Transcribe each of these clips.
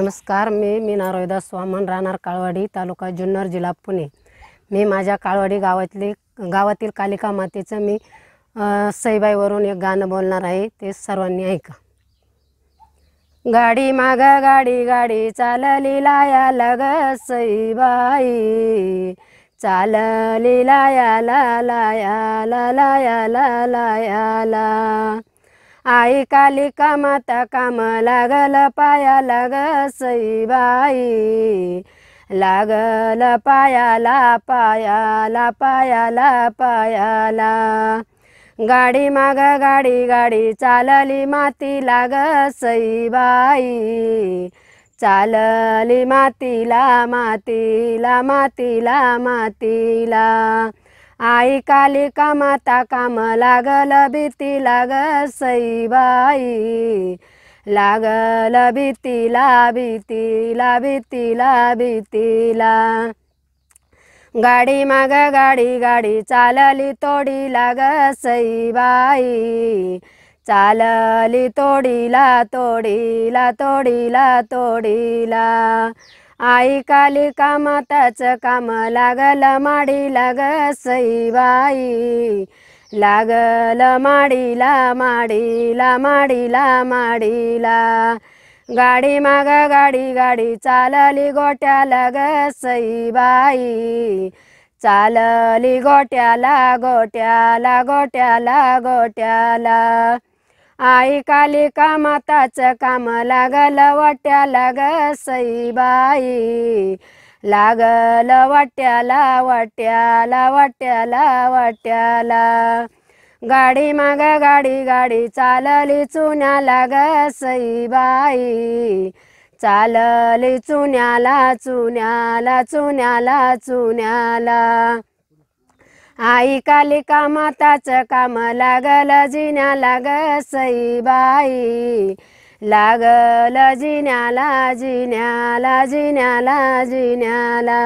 नमस्कार मी मीना रोहिदास स्वामन राहणार काळवाडी तालुका जुन्नर जिल्हा पुणे मी माझ्या काळवाडी गावातली गावातील कालिका मातेचं मी सईबाईवरून एक गाणं बोलणार आहे ते सर्वांनी ऐका गाडी माग गाडी गाडी चालली लाया लग सईबाई चालली लाया लाया लाया लाया ला आई काली माता काम लागल पाया लाग बाई लागल पायाला पायाला पायाला पायाला गाडी माग गाडी गाडी चालली माती लाग बाई चालली मातीला मातीला मातीला मातीला आई काली का माता काम लागल भीती लाग सईबाई लागल भीतीला भीतीला भीतीला भीतीला गाडी माग गाडी गाडी चालली तोडी लाग बाई चालली तोडीला तोडीला तोडीला तोडीला आई काली कामाताच काम लागल माडी लाग बाई लागल माडीला माडीला माडीला माडीला गाडी माग गाडी गाडी चालली गोट्याला ग बाई चालली गोट्याला गोट्याला गोट्याला गोट्याला आई काली माताचं काम लागल वाट्या लाग सईबाई लागल वाट्याला वाट्याला वाट्याला वाट्याला गाडी माग गाडी गाडी चालली चुन्याला ग सईबाई चालली चुन्याला चुन्याला चुन्याला चुन्याला आई काली माताचं काम लागल जिन्या लाग बाई लागल जिन्याला जिन्याला जिन्याला जिन्याला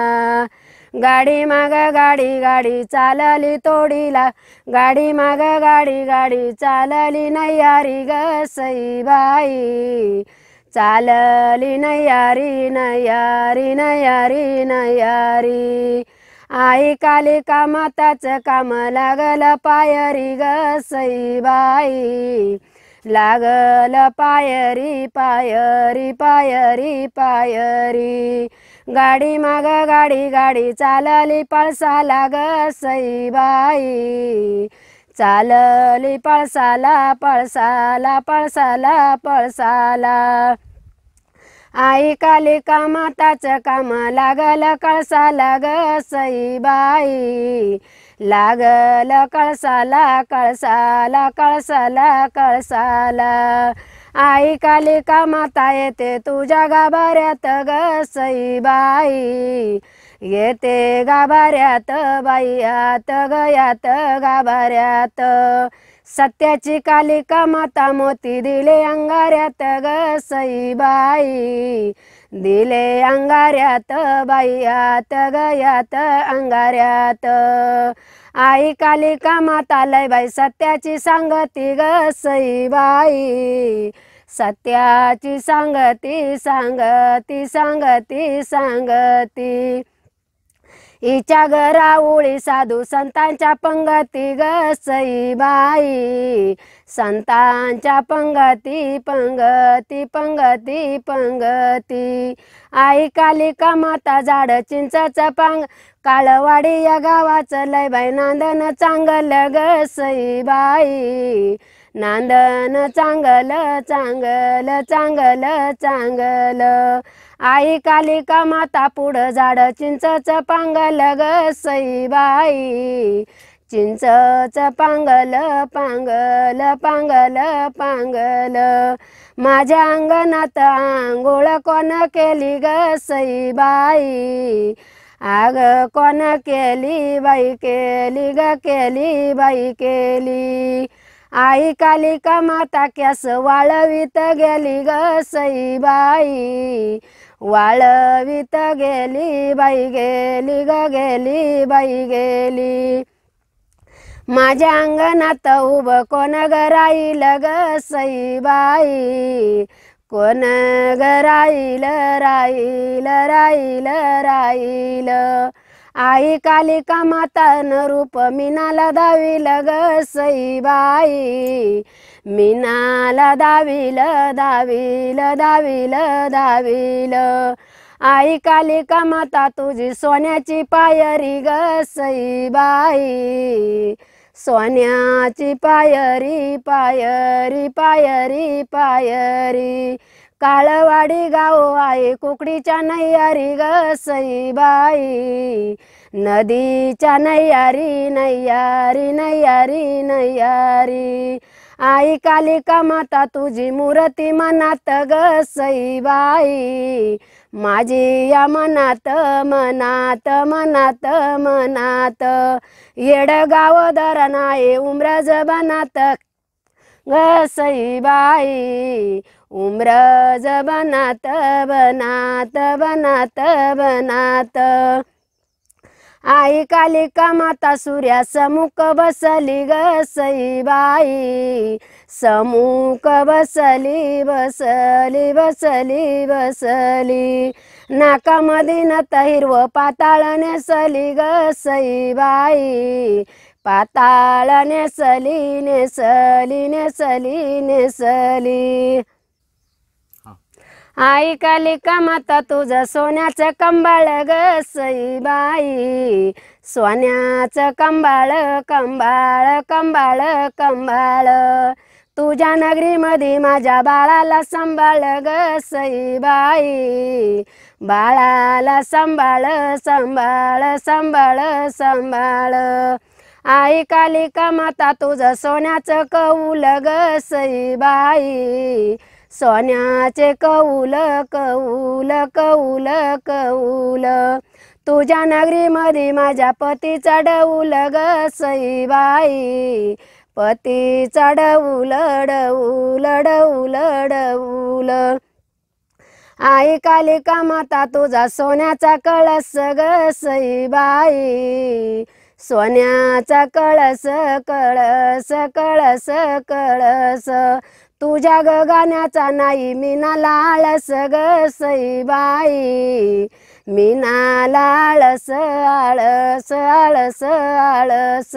गाडी माग गाडी गाडी चालली तोडीला गाडी माग गाडी गाडी चालली नैयारी ग सई बाई चालली नैयारी नयारी नयारी नयारी आई काले कामाताच काम लागल पायरी सई बाई लागल पायरी पायरी पायरी पायरी गाडी माग गाडी गाडी चालली पळसाला सई बाई चालली पळसाला पळसाला पळसाला पळसाला आई काली माताचं काम लागल कळसा लाग बाई लागल कळसाला कळसाला कळसाला कळसाला आई काली माता येते तुझ्या गाभाऱ्यात ग सई बाई येते गाभाऱ्यात बाई आत गयात गाभाऱ्यात सत्याची का माता मोती दिले अंगाऱ्यात ग सई बाई दिले अंगाऱ्यात बाई आत गयात अंगाऱ्यात आई काली माता लय बाई सत्याची सांगती ग बाई सत्याची सांगती सांगती सांगती सांगती हिच्या ओळी साधू संतांच्या पंगती ग सईबाई संतांच्या पंगती पंगती पंगती पंगती आई कालिका माता झाड चिंचाचा पांग काळवाडी या गावाचं लय बाई नांदन चांगल ग सईबाई नांदन चांगल चांगल चांगल चांगल आई काली का माता पुढं झाड चिंचच पांगल ग सईबाई चिंचच पांगल पांगल पांगल पांगल माझ्या अंगणात आंघोळ कोण केली ग सईबाई आग कोण केली बाई केली ग केली बाई केली आई काली का माता कॅस वाळवीत गेली ग सई बाई वाळवीत गेली बाई गेली ग गेली बाई गेली माझ्या अंगणात उभं कोण ग राहील ग सई बाई कोण गराईल राईल राईल राईल आई काली का न रूप मीनाला दावील ग सईबाई मीनाला दावील ल दावील ल आई काली का माता तुझी सोन्याची पायरी ग सई बाई सोन्याची पायरी पायरी पायरी पायरी काळवाडी गाव आई कुकडीच्या नैयारी गसई बाई नदीच्या नैयारी नैयारी नैयारी नैयारी आई का माता तुझी मूर्ती मनात ग बाई माझी या मनात मनात मनात मनात येडगाव दरनाये उमरज बनात ग बाई उमरज बनात बनात बनात बनात आई का माता सूर्या समुक बसली गसई बाई समुक बसली बसली बसली बसली नाकामध्ये नत हिरव पाताळ नेसली गसई बाई पाताळ नेसली नेसली नेसली नेसली आई काली माता तुझं सोन्याचं कंबाळ ग बाई सोन्याचं कंबाळ कंबाळ कंबाळ कंबाळ तुझ्या नगरीमध्ये माझ्या बाळाला सांभाळ ग बाई बाळाला सांभाळ सांभाळ सांभाळ सांभाळ आई काली कामाता माता तुझं सोन्याचं कौल ग बाई सोन्याचे कौल कौल कौल कौल तुझ्या नगरीमध्ये माझ्या पती चढवूल ग बाई पती चढवूल डवूल डवूल डवूल आई काली कामाता तुझा सोन्याचा कळस ग बाई सोन्याचा कळस कळस कळस कळस तुझ्या ग गाण्याचा नाही मी ना लाळस ग सईबाई मी ना लाळस आळस आळस आळस